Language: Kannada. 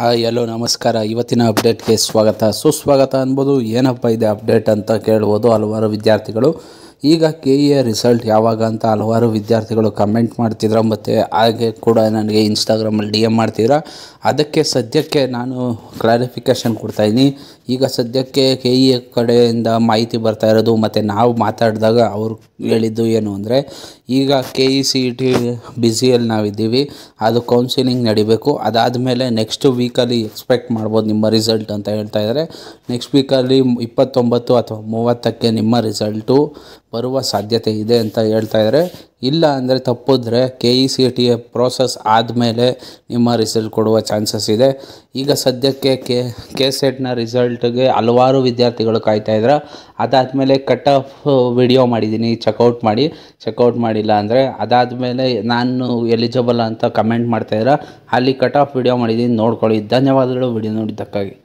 ಹಾಯ್ ಎಲ್ಲೋ ನಮಸ್ಕಾರ ಇವತ್ತಿನ ಅಪ್ಡೇಟ್ಗೆ ಸ್ವಾಗತ ಸುಸ್ವಾಗತ ಅನ್ಬೋದು ಏನಪ್ಪ ಇದೆ ಅಪ್ಡೇಟ್ ಅಂತ ಕೇಳ್ಬೋದು ಹಲವಾರು ವಿದ್ಯಾರ್ಥಿಗಳು ಈಗ ಕೆ ಇ ರಿಸಲ್ಟ್ ಯಾವಾಗ ಅಂತ ಹಲವಾರು ವಿದ್ಯಾರ್ಥಿಗಳು ಕಮೆಂಟ್ ಮಾಡ್ತಿದ್ರ ಮತ್ತು ಹಾಗೆ ಕೂಡ ನನಗೆ ಇನ್ಸ್ಟಾಗ್ರಾಮಲ್ಲಿ ಡಿ ಎಮ್ ಮಾಡ್ತಿದ್ರ ಅದಕ್ಕೆ ಸದ್ಯಕ್ಕೆ ನಾನು ಕ್ಲಾರಿಫಿಕೇಷನ್ ಕೊಡ್ತಾಯಿದ್ದೀನಿ ಈಗ ಸದ್ಯಕ್ಕೆ ಕೆ ಇ ಎ ಕಡೆಯಿಂದ ಮಾಹಿತಿ ಬರ್ತಾ ಇರೋದು ಮತ್ತು ನಾವು ಮಾತಾಡಿದಾಗ ಅವರು ಹೇಳಿದ್ದು ಏನು ಅಂದರೆ ಈಗ K E C E T ಬಿಸಿಯಲ್ಲಿ ನಾವಿದ್ದೀವಿ ಅದು ಕೌನ್ಸಿಲಿಂಗ್ ನಡಿಬೇಕು ಅದಾದಮೇಲೆ ನೆಕ್ಸ್ಟ್ ವೀಕಲ್ಲಿ ಎಕ್ಸ್ಪೆಕ್ಟ್ ಮಾಡ್ಬೋದು ನಿಮ್ಮ ರಿಸಲ್ಟ್ ಅಂತ ಹೇಳ್ತಾ ಇದ್ದಾರೆ ನೆಕ್ಸ್ಟ್ ವೀಕಲ್ಲಿ ಇಪ್ಪತ್ತೊಂಬತ್ತು ಅಥವಾ ಮೂವತ್ತಕ್ಕೆ ನಿಮ್ಮ ರಿಸಲ್ಟು ಬರುವ ಸಾಧ್ಯತೆ ಇದೆ ಅಂತ ಹೇಳ್ತಾ ಇದ್ದಾರೆ ಇಲ್ಲ ಅಂದರೆ ತಪ್ಪಿದ್ರೆ K E C T process ಆದಮೇಲೆ ನಿಮ್ಮ ರಿಸಲ್ಟ್ ಕೊಡುವ ಚಾನ್ಸಸ್ ಇದೆ ಈಗ ಸದ್ಯಕ್ಕೆ ಕೆ ಕೆ ಸೆಟ್ನ ರಿಸಲ್ಟ್ಗೆ ಹಲವಾರು ವಿದ್ಯಾರ್ಥಿಗಳು ಕಾಯ್ತಾ ಇದ್ದಾರೆ ಅದಾದಮೇಲೆ ಕಟ್ ಆಫ್ ವಿಡಿಯೋ ಮಾಡಿದ್ದೀನಿ ಚೆಕ್ಔಟ್ ಮಾಡಿ ಚೆಕ್ಔಟ್ ಮಾಡಿಲ್ಲ ಅಂದರೆ ಅದಾದಮೇಲೆ ನಾನು ಎಲಿಜಿಬಲ್ ಅಂತ ಕಮೆಂಟ್ ಮಾಡ್ತಾಯಿದ್ರೆ ಅಲ್ಲಿ ಕಟ್ ಆಫ್ ವಿಡಿಯೋ ಮಾಡಿದ್ದೀನಿ ನೋಡ್ಕೊಳ್ಳಿ ಧನ್ಯವಾದಗಳು ವಿಡಿಯೋ ನೋಡಿದ್ದಕ್ಕಾಗಿ